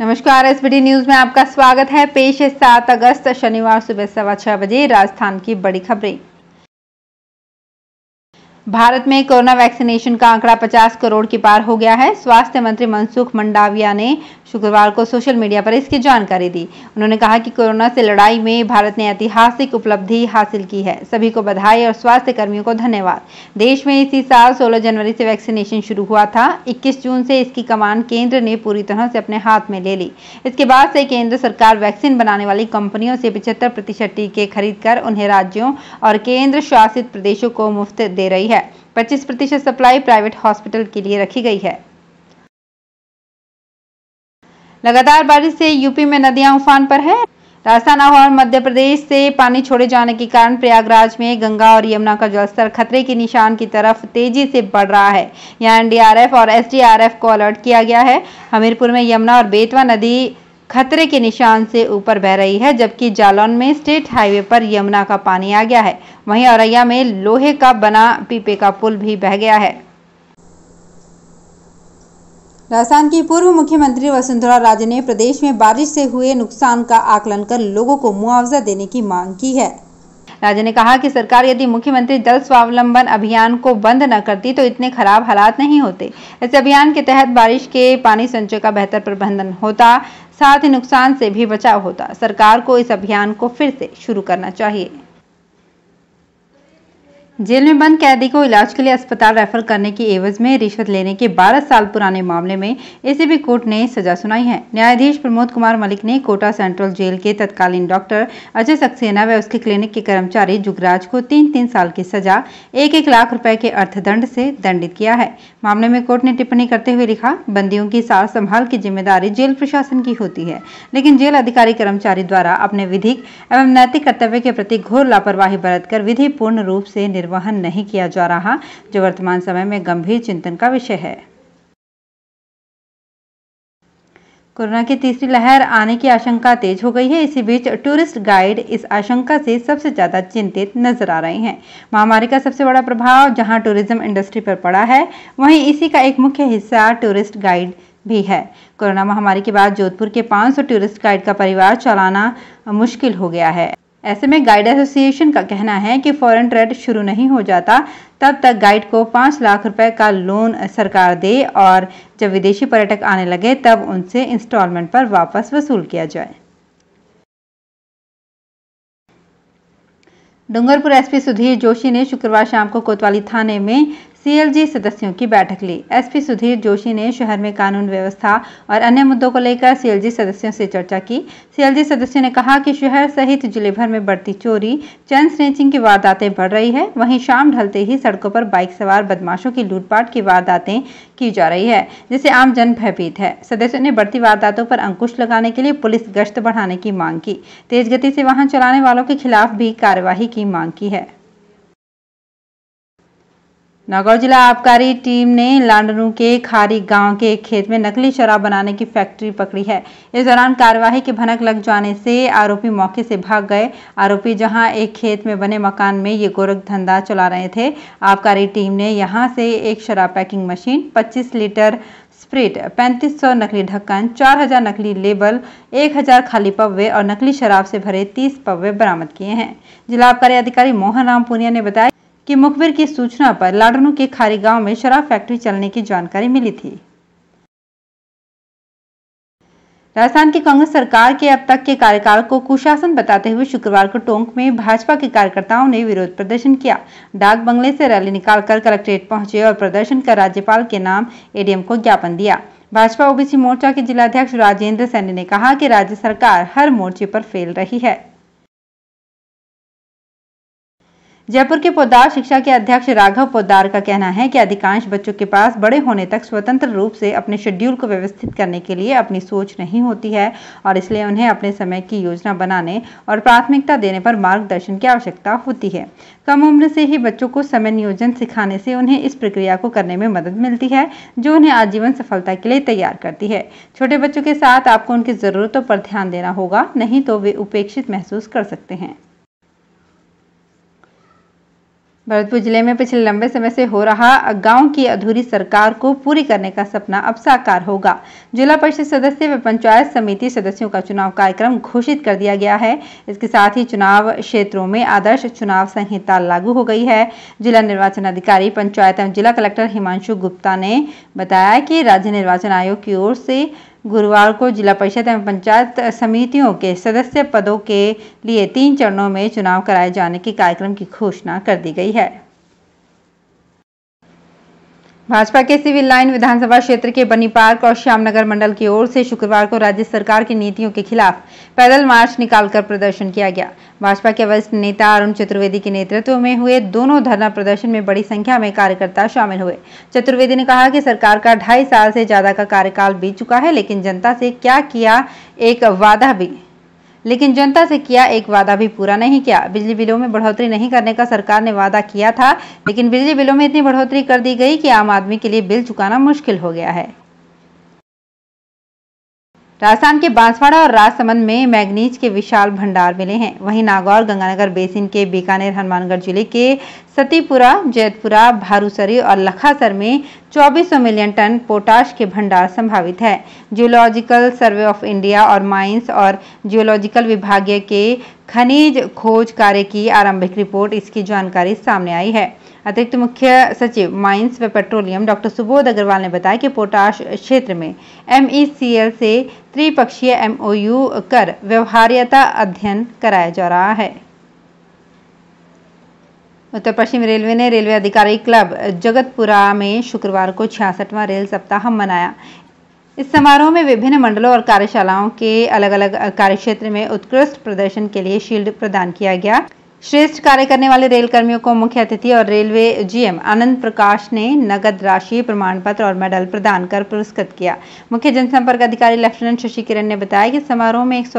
नमस्कार S news में आपका स्वागत है पेश है सात अगस्त शनिवार सुबह सवा छह बजे राजस्थान की बड़ी खबरें भारत में कोरोना वैक्सीनेशन का आंकड़ा 50 करोड़ के पार हो गया है स्वास्थ्य मंत्री मनसुख मंडाविया ने शुक्रवार को सोशल मीडिया पर इसकी जानकारी दी उन्होंने कहा कि कोरोना से लड़ाई में भारत ने ऐतिहासिक उपलब्धि हासिल की है सभी को बधाई और स्वास्थ्य कर्मियों को धन्यवाद देश में इसी साल 16 जनवरी से वैक्सीनेशन शुरू हुआ था 21 जून से इसकी कमान केंद्र ने पूरी तरह से अपने हाथ में ले ली इसके बाद से केंद्र सरकार वैक्सीन बनाने वाली कंपनियों से पिछहत्तर प्रतिशत टीके खरीद उन्हें राज्यों और केंद्र शासित प्रदेशों को मुफ्त दे रही है पच्चीस प्रतिशत सप्लाई प्राइवेट हॉस्पिटल के लिए रखी गई है लगातार बारिश से यूपी में नदियां उफान पर है राजस्थान और मध्य प्रदेश से पानी छोड़े जाने के कारण प्रयागराज में गंगा और यमुना का जलस्तर खतरे के निशान की तरफ तेजी से बढ़ रहा है यहाँ एनडीआरएफ और एसडीआरएफ को अलर्ट किया गया है हमीरपुर में यमुना और बेतवा नदी खतरे के निशान से ऊपर बह रही है जबकि जालौन में स्टेट हाईवे पर यमुना का पानी आ गया है वहीं औरैया में लोहे का बना पीपे का पुल भी बह गया है राजस्थान की पूर्व मुख्यमंत्री वसुंधरा राजे ने प्रदेश में बारिश से हुए नुकसान का आकलन कर लोगों को मुआवजा देने की मांग की है राजे ने कहा कि सरकार यदि मुख्यमंत्री जल स्वावलंबन अभियान को बंद न करती तो इतने खराब हालात नहीं होते इस अभियान के तहत बारिश के पानी संचय का बेहतर प्रबंधन होता साथ ही नुकसान से भी बचाव होता सरकार को इस अभियान को फिर से शुरू करना चाहिए जेल में बंद कैदी को इलाज के लिए अस्पताल रेफर करने की एवज में रिश्वत लेने के 12 साल पुराने मामले में एसीबी कोर्ट ने सजा सुनाई है न्यायाधीश प्रमोद कुमार मलिक ने कोटा सेंट्रल जेल के तत्कालीन डॉक्टर अजय सक्सेना व उसके क्लिनिक के कर्मचारी जुगराज को तीन तीन साल की सजा एक एक लाख रुपए के अर्थदंड से दंडित किया है मामले में कोर्ट ने टिप्पणी करते हुए लिखा बंदियों की सार संभाल की जिम्मेदारी जेल प्रशासन की होती है लेकिन जेल अधिकारी कर्मचारी द्वारा अपने विधिक एवं नैतिक कर्तव्य के प्रति घोर लापरवाही बरत विधि पूर्ण रूप से निर्वहन नहीं किया जा रहा जो वर्तमान समय में गंभीर चिंतन का विषय है कोरोना की तीसरी लहर आने की आशंका तेज हो गई है इसी बीच टूरिस्ट गाइड इस आशंका से सबसे ज़्यादा चिंतित नजर आ रहे हैं महामारी का सबसे बड़ा प्रभाव जहां टूरिज्म इंडस्ट्री पर पड़ा है वहीं इसी का एक मुख्य हिस्सा टूरिस्ट गाइड भी है कोरोना महामारी के बाद जोधपुर के 500 टूरिस्ट गाइड का परिवार चलाना मुश्किल हो गया है ऐसे में गाइड एसोसिएशन का कहना है कि फॉरेन ट्रेड शुरू नहीं हो जाता तब तक गाइड को पाँच लाख रुपए का लोन सरकार दे और जब विदेशी पर्यटक आने लगे तब उनसे इंस्टॉलमेंट पर वापस वसूल किया जाए डूंगरपुर एसपी सुधीर जोशी ने शुक्रवार शाम को कोतवाली थाने में सीएलजी सदस्यों की बैठक ली एसपी सुधीर जोशी ने शहर में कानून व्यवस्था और अन्य मुद्दों को लेकर सीएलजी सदस्यों से चर्चा की सीएलजी सदस्यों ने कहा कि शहर सहित जिले भर में बढ़ती चोरी चैन स्नेचिंग की वारदातें बढ़ रही है वहीं शाम ढलते ही सड़कों पर बाइक सवार बदमाशों की लूटपाट की वारदातें की जा रही है जिसे आम जन भयभीत है सदस्यों ने बढ़ती वारदातों पर अंकुश लगाने के लिए पुलिस गश्त बढ़ाने की मांग की तेज गति से वाहन चलाने वालों के खिलाफ भी कार्यवाही की मांग की है नागौर जिला आबकारी टीम ने लांडनू के खारी गांव के एक खेत में नकली शराब बनाने की फैक्ट्री पकड़ी है इस दौरान कार्यवाही के भनक लग जाने से आरोपी मौके से भाग गए आरोपी जहां एक खेत में बने मकान में ये गोरख धंधा चला रहे थे आबकारी टीम ने यहां से एक शराब पैकिंग मशीन 25 लीटर स्प्रिट 3500 नकली ढक्कन 4000 नकली लेबल 1000 खाली पव्वे और नकली शराब से भरे 30 पव्वे बरामद किए हैं जिला आबकारी अधिकारी मोहन राम पुनिया ने बताया कि मुखबिर की सूचना पर लाडनू के खारी गांव में शराब फैक्ट्री चलने की जानकारी मिली थी राजस्थान की कांग्रेस सरकार के अब तक के कार्यकाल को कुशासन बताते हुए शुक्रवार को टोंक में भाजपा के कार्यकर्ताओं ने विरोध प्रदर्शन किया डाक बंगले से रैली निकालकर कलेक्ट्रेट पहुंचे और प्रदर्शन कर राज्यपाल के नाम एडीएम को ज्ञापन दिया भाजपा ओबीसी मोर्चा के जिलाध्यक्ष राजेंद्र सैनी ने कहा कि राज्य सरकार हर मोर्चे पर फेल रही है जयपुर के पोदार शिक्षा के अध्यक्ष राघव पोदार का कहना है कि अधिकांश बच्चों के पास बड़े होने तक स्वतंत्र रूप से अपने शेड्यूल को व्यवस्थित करने के लिए अपनी सोच नहीं होती है और इसलिए उन्हें अपने समय की योजना बनाने और प्राथमिकता देने पर मार्गदर्शन की आवश्यकता होती है कम उम्र से ही बच्चों को समय नियोजन सिखाने से उन्हें इस प्रक्रिया को करने में मदद मिलती है जो उन्हें आजीवन सफलता के लिए तैयार करती है छोटे बच्चों के साथ आपको उनकी ज़रूरतों पर ध्यान देना होगा नहीं तो वे उपेक्षित महसूस कर सकते हैं भरतपुर जिले में पिछले लंबे समय से हो रहा गांव की अधूरी सरकार को पूरी करने का सपना अब साकार होगा जिला परिषद सदस्य व पंचायत समिति सदस्यों का चुनाव कार्यक्रम घोषित कर दिया गया है इसके साथ ही चुनाव क्षेत्रों में आदर्श चुनाव संहिता लागू हो गई है जिला निर्वाचन अधिकारी पंचायत एवं जिला कलेक्टर हिमांशु गुप्ता ने बताया कि राज्य निर्वाचन आयोग की ओर से गुरुवार को जिला परिषद एवं पंचायत समितियों के सदस्य पदों के लिए तीन चरणों में चुनाव कराए जाने के कार्यक्रम की घोषणा कर दी गई है भाजपा के सिविल लाइन विधानसभा क्षेत्र के बनी पार्क और श्यामनगर मंडल की ओर से शुक्रवार को राज्य सरकार की नीतियों के खिलाफ पैदल मार्च निकालकर प्रदर्शन किया गया भाजपा के वरिष्ठ नेता अरुण चतुर्वेदी के नेतृत्व में हुए दोनों धरना प्रदर्शन में बड़ी संख्या में कार्यकर्ता शामिल हुए चतुर्वेदी ने कहा कि सरकार का ढाई साल से ज्यादा का कार्यकाल बीत चुका है लेकिन जनता से क्या किया एक वादा भी लेकिन जनता से किया एक वादा भी पूरा नहीं किया बिजली बिलों में बढ़ोतरी नहीं करने का सरकार ने वादा किया था लेकिन बिजली बिलों में इतनी बढ़ोतरी कर दी गई कि आम आदमी के लिए बिल चुकाना मुश्किल हो गया है राजस्थान के बांसवाड़ा और राजसमंद में मैग्नीज के विशाल भंडार मिले हैं वहीं नागौर गंगानगर बेसिन के बीकानेर हनुमानगढ़ जिले के सतीपुरा जैतपुरा भारूसरी और लखासर में 2400 मिलियन टन पोटाश के भंडार संभावित है जियोलॉजिकल सर्वे ऑफ इंडिया और माइंस और जियोलॉजिकल विभागीय के खनिज खोज कार्य की आरंभिक रिपोर्ट इसकी जानकारी सामने आई है अतिरिक्त मुख्य सचिव माइंस व पेट्रोलियम डॉक्टर सुबोध अग्रवाल ने बताया कि पोटाश क्षेत्र में एम e से त्रिपक्षीय एम कर व्यवहार्यता अध्ययन कराया जा रहा है उत्तर पश्चिम रेलवे ने रेलवे अधिकारी क्लब जगतपुरा में शुक्रवार को छियासठवां रेल सप्ताह मनाया इस समारोह में विभिन्न मंडलों और कार्यशालाओं के अलग अलग कार्यक्षेत्र में उत्कृष्ट प्रदर्शन के लिए शील्ड प्रदान किया गया श्रेष्ठ कार्य करने वाले रेल कर्मियों को मुख्य अतिथि और रेलवे जीएम आनंद प्रकाश ने नगद राशि प्रमाण पत्र और मेडल प्रदान कर पुरस्कृत किया मुख्य जनसंपर्क अधिकारी लेफ्टिनेंट शशि किरण ने बताया कि समारोह में एक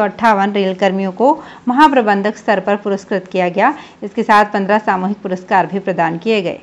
रेल कर्मियों को महाप्रबंधक स्तर पर पुरस्कृत किया गया इसके साथ पंद्रह सामूहिक पुरस्कार भी प्रदान किए गए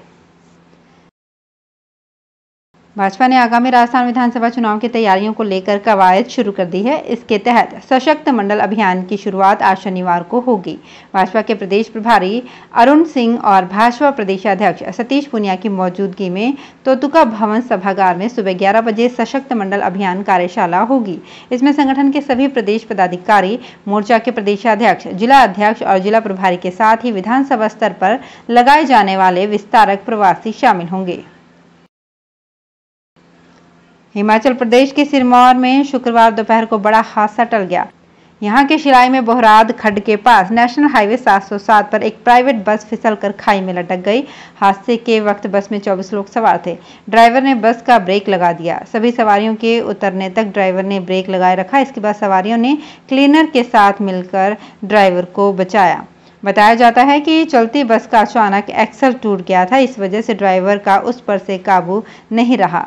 भाजपा ने आगामी राजस्थान विधानसभा चुनाव की तैयारियों को लेकर कवायद शुरू कर दी है इसके तहत सशक्त मंडल अभियान की शुरुआत आज शनिवार को होगी भाजपा के प्रदेश प्रभारी अरुण सिंह और भाजपा प्रदेशाध्यक्ष सतीश पुनिया की मौजूदगी में तोतुका भवन सभागार में सुबह ग्यारह बजे सशक्त मंडल अभियान कार्यशाला होगी इसमें संगठन के सभी प्रदेश पदाधिकारी मोर्चा के प्रदेशाध्यक्ष जिला अध्यक्ष और जिला प्रभारी के साथ ही विधानसभा स्तर पर लगाए जाने वाले विस्तारक प्रवासी शामिल होंगे हिमाचल प्रदेश के सिरमौर में शुक्रवार दोपहर को बड़ा हादसा टल गया यहाँ के शिलाई में बोहराद खड्ड के पास नेशनल हाईवे 707 पर एक प्राइवेट बस फिसलकर खाई में लटक गई हादसे के वक्त बस में 24 लोग सवार थे ड्राइवर ने बस का ब्रेक लगा दिया सभी सवारियों के उतरने तक ड्राइवर ने ब्रेक लगाए रखा इसके बाद सवारियों ने क्लीनर के साथ मिलकर ड्राइवर को बचाया बताया जाता है कि चलती बस का अचानक एक्सल टूट गया था इस वजह से ड्राइवर का उस पर से काबू नहीं रहा